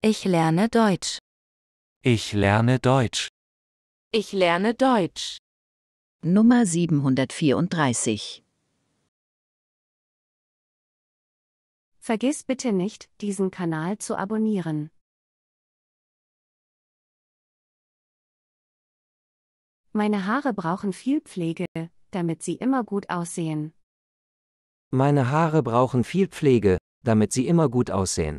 Ich lerne Deutsch. Ich lerne Deutsch. Ich lerne Deutsch. Nummer 734. Vergiss bitte nicht, diesen Kanal zu abonnieren. Meine Haare brauchen viel Pflege, damit sie immer gut aussehen. Meine Haare brauchen viel Pflege, damit sie immer gut aussehen.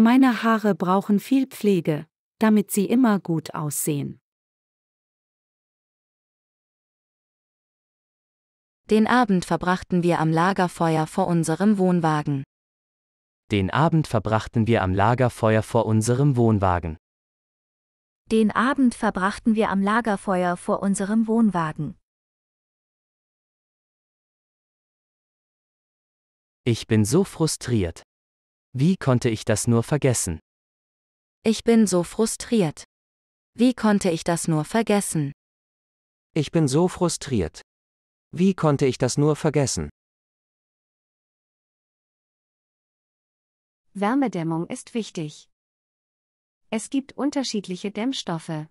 Meine Haare brauchen viel Pflege, damit sie immer gut aussehen. Den Abend verbrachten wir am Lagerfeuer vor unserem Wohnwagen. Den Abend verbrachten wir am Lagerfeuer vor unserem Wohnwagen. Den Abend verbrachten wir am Lagerfeuer vor unserem Wohnwagen. Ich bin so frustriert. Wie konnte ich das nur vergessen? Ich bin so frustriert. Wie konnte ich das nur vergessen? Ich bin so frustriert. Wie konnte ich das nur vergessen? Wärmedämmung ist wichtig. Es gibt unterschiedliche Dämmstoffe.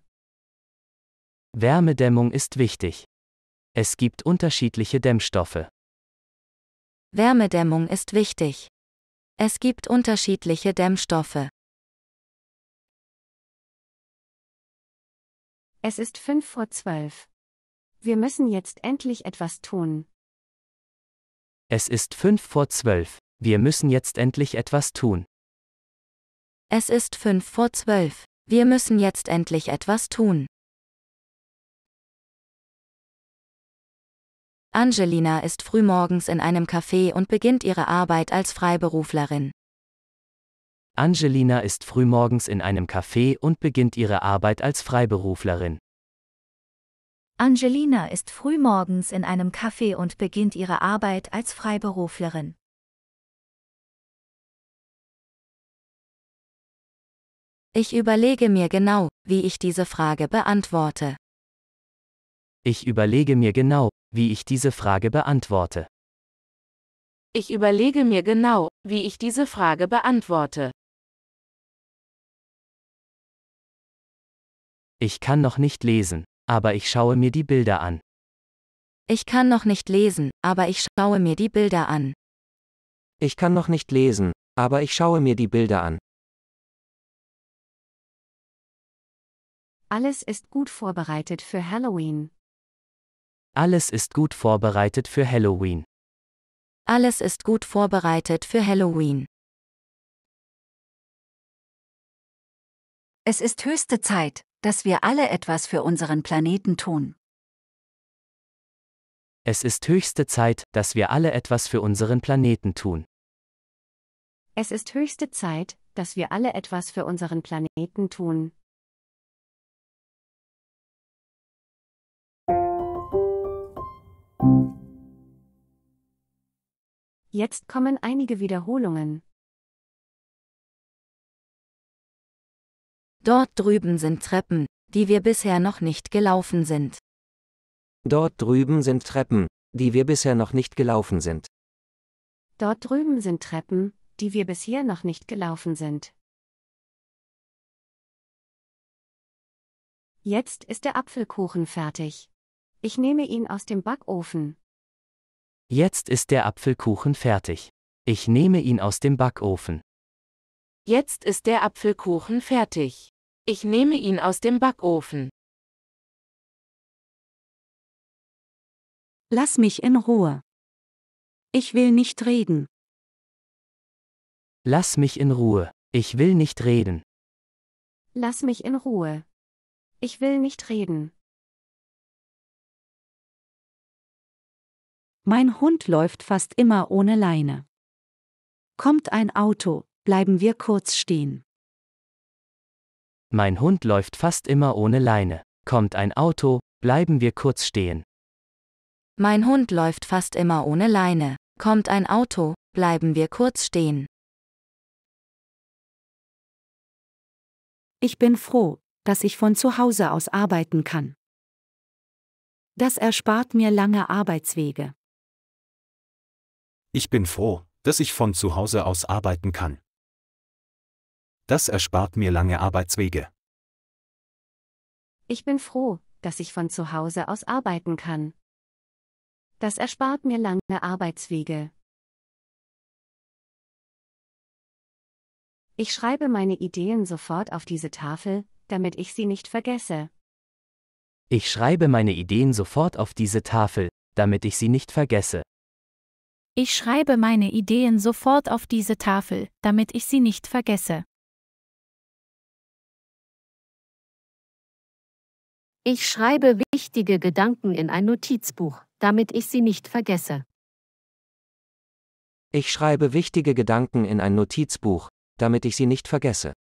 Wärmedämmung ist wichtig. Es gibt unterschiedliche Dämmstoffe. Wärmedämmung ist wichtig. Es gibt unterschiedliche Dämmstoffe. Es ist fünf vor zwölf. Wir müssen jetzt endlich etwas tun. Es ist fünf vor zwölf. Wir müssen jetzt endlich etwas tun. Es ist fünf vor zwölf. Wir müssen jetzt endlich etwas tun. Angelina ist frühmorgens in einem Café und beginnt ihre Arbeit als Freiberuflerin. Angelina ist frühmorgens in einem Café und beginnt ihre Arbeit als Freiberuflerin. Angelina ist frühmorgens in einem Café und beginnt ihre Arbeit als Freiberuflerin. Ich überlege mir genau, wie ich diese Frage beantworte. Ich überlege mir genau, wie ich diese Frage beantworte. Ich überlege mir genau, wie ich diese Frage beantworte. Ich kann noch nicht lesen, aber ich schaue mir die Bilder an. Ich kann noch nicht lesen, aber ich schaue mir die Bilder an. Ich kann noch nicht lesen, aber ich schaue mir die Bilder an. Alles ist gut vorbereitet für Halloween. Alles ist gut vorbereitet für Halloween. Alles ist gut vorbereitet für Halloween. Es ist höchste Zeit, dass wir alle etwas für unseren Planeten tun. Es ist höchste Zeit, dass wir alle etwas für unseren Planeten tun. Es ist höchste Zeit, dass wir alle etwas für unseren Planeten tun. Jetzt kommen einige Wiederholungen. Dort drüben sind Treppen, die wir bisher noch nicht gelaufen sind. Dort drüben sind Treppen, die wir bisher noch nicht gelaufen sind. Dort drüben sind Treppen, die wir bisher noch nicht gelaufen sind. Jetzt ist der Apfelkuchen fertig. Ich nehme ihn aus dem Backofen. Jetzt ist der Apfelkuchen fertig. Ich nehme ihn aus dem Backofen. Jetzt ist der Apfelkuchen fertig. Ich nehme ihn aus dem Backofen. Lass mich in Ruhe. Ich will nicht reden. Lass mich in Ruhe. Ich will nicht reden. Lass mich in Ruhe. Ich will nicht reden. Mein Hund läuft fast immer ohne Leine. Kommt ein Auto, bleiben wir kurz stehen. Mein Hund läuft fast immer ohne Leine. Kommt ein Auto, bleiben wir kurz stehen. Mein Hund läuft fast immer ohne Leine. Kommt ein Auto, bleiben wir kurz stehen. Ich bin froh, dass ich von zu Hause aus arbeiten kann. Das erspart mir lange Arbeitswege. Ich bin froh, dass ich von zu Hause aus arbeiten kann. Das erspart mir lange Arbeitswege. Ich bin froh, dass ich von zu Hause aus arbeiten kann. Das erspart mir lange Arbeitswege. Ich schreibe meine Ideen sofort auf diese Tafel, damit ich sie nicht vergesse. Ich schreibe meine Ideen sofort auf diese Tafel, damit ich sie nicht vergesse. Ich schreibe meine Ideen sofort auf diese Tafel, damit ich sie nicht vergesse. Ich schreibe wichtige Gedanken in ein Notizbuch, damit ich sie nicht vergesse. Ich schreibe wichtige Gedanken in ein Notizbuch, damit ich sie nicht vergesse.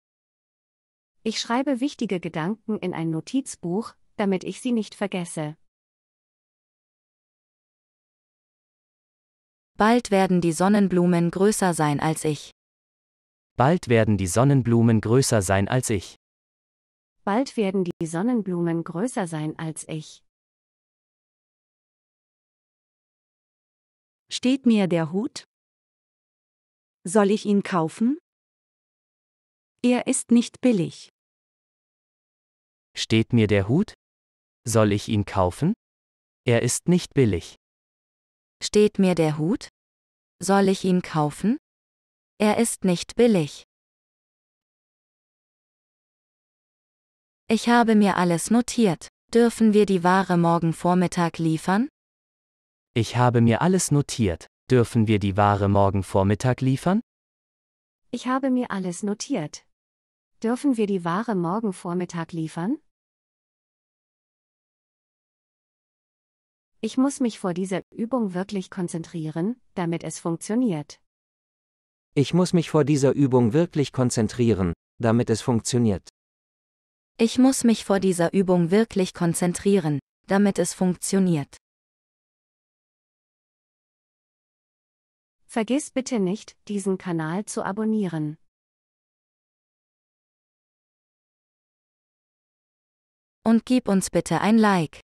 Ich schreibe wichtige Gedanken in ein Notizbuch, damit ich sie nicht vergesse. Bald werden die Sonnenblumen größer sein als ich. Bald werden die Sonnenblumen größer sein als ich. Bald werden die Sonnenblumen größer sein als ich. Steht mir der Hut? Soll ich ihn kaufen? Er ist nicht billig. Steht mir der Hut? Soll ich ihn kaufen? Er ist nicht billig. Steht mir der Hut? Soll ich ihn kaufen? Er ist nicht billig. Ich habe mir alles notiert. Dürfen wir die Ware morgen Vormittag liefern? Ich habe mir alles notiert. Dürfen wir die Ware morgen Vormittag liefern? Ich habe mir alles notiert. Dürfen wir die Ware morgen Vormittag liefern? Ich muss mich vor dieser Übung wirklich konzentrieren, damit es funktioniert. Ich muss mich vor dieser Übung wirklich konzentrieren, damit es funktioniert. Ich muss mich vor dieser Übung wirklich konzentrieren, damit es funktioniert. Vergiss bitte nicht, diesen Kanal zu abonnieren. Und gib uns bitte ein Like.